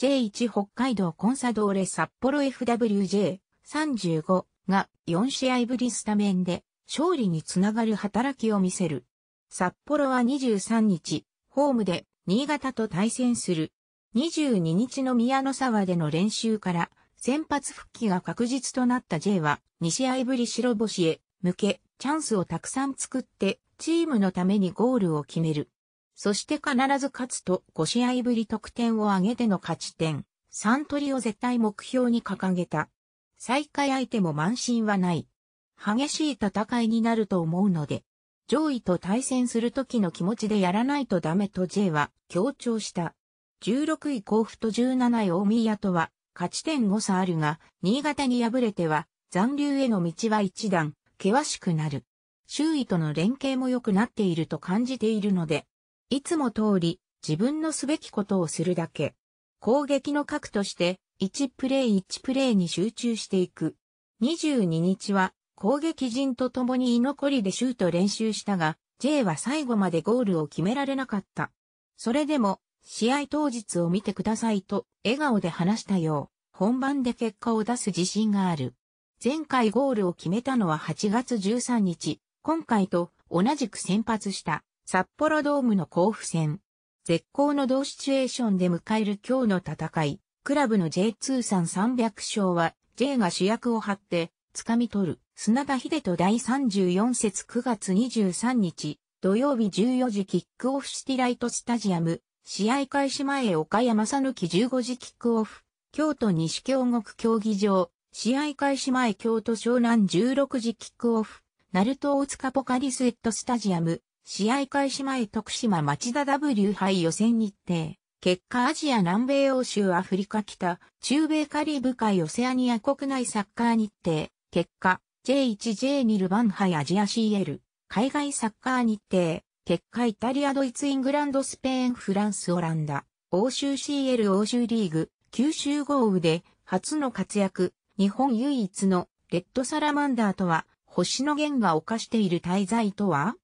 J1 北海道コンサドーレ札幌 FWJ35 が4試合ぶりスタメンで勝利につながる働きを見せる。札幌は23日、ホームで新潟と対戦する。22日の宮の沢での練習から先発復帰が確実となった J は2試合ぶり白星へ向けチャンスをたくさん作ってチームのためにゴールを決める。そして必ず勝つと5試合ぶり得点を上げての勝ち点、3取りを絶対目標に掲げた。再開相手も満身はない。激しい戦いになると思うので、上位と対戦する時の気持ちでやらないとダメと J は強調した。16位甲府と17位大宮とは勝ち点5差あるが、新潟に敗れては残留への道は一段険しくなる。周囲との連携も良くなっていると感じているので、いつも通り自分のすべきことをするだけ。攻撃の核として1プレイ1プレイに集中していく。22日は攻撃陣と共に居残りでシュート練習したが、J は最後までゴールを決められなかった。それでも試合当日を見てくださいと笑顔で話したよう、本番で結果を出す自信がある。前回ゴールを決めたのは8月13日、今回と同じく先発した。札幌ドームの甲府戦。絶好の同シチュエーションで迎える今日の戦い、クラブの J 通算300勝は、J が主役を張って、掴み取る、砂田秀と第34節9月23日、土曜日14時キックオフシティライトスタジアム、試合開始前岡山さぬき15時キックオフ、京都西京極競技場、試合開始前京都湘南16時キックオフ、ナルト大塚ポカリスエットスタジアム、試合開始前徳島町田 W 杯予選日程。結果アジア南米欧州アフリカ北、中米カリブ海オセアニア国内サッカー日程。結果 J1J2 ルバンン杯アジア CL。海外サッカー日程。結果イタリアドイツイングランドスペインフランスオランダ。欧州 CL 欧州リーグ。九州豪雨で初の活躍。日本唯一のレッドサラマンダーとは星の源が犯している滞在とは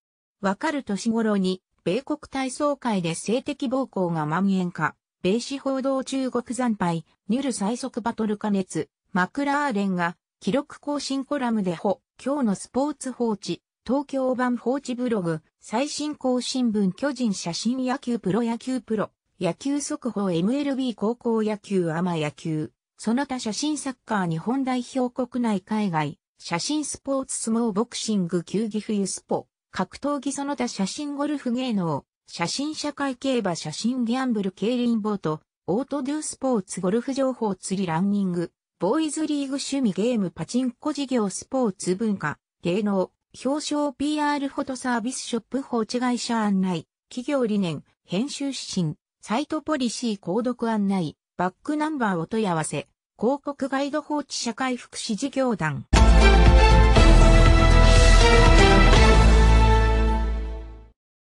わかる年頃に、米国体操会で性的暴行が蔓延化、米市報道中国惨敗、ニュル最速バトル加熱、マクラーレンが、記録更新コラムでほ、今日のスポーツ放置、東京版放置ブログ、最新更新聞巨人写真野球プロ野球プロ、野球速報 MLB 高校野球アマ野球、その他写真サッカー日本代表国内海外、写真スポーツ相撲ボクシング球技冬スポ、格闘技その他写真ゴルフ芸能、写真社会競馬写真ギャンブル競輪ボート、オートデュースポーツゴルフ情報釣りランニング、ボーイズリーグ趣味ゲームパチンコ事業スポーツ文化、芸能、表彰 PR フォトサービスショップ放置会社案内、企業理念、編集指針、サイトポリシー購読案内、バックナンバーお問い合わせ、広告ガイド放置社会福祉事業団。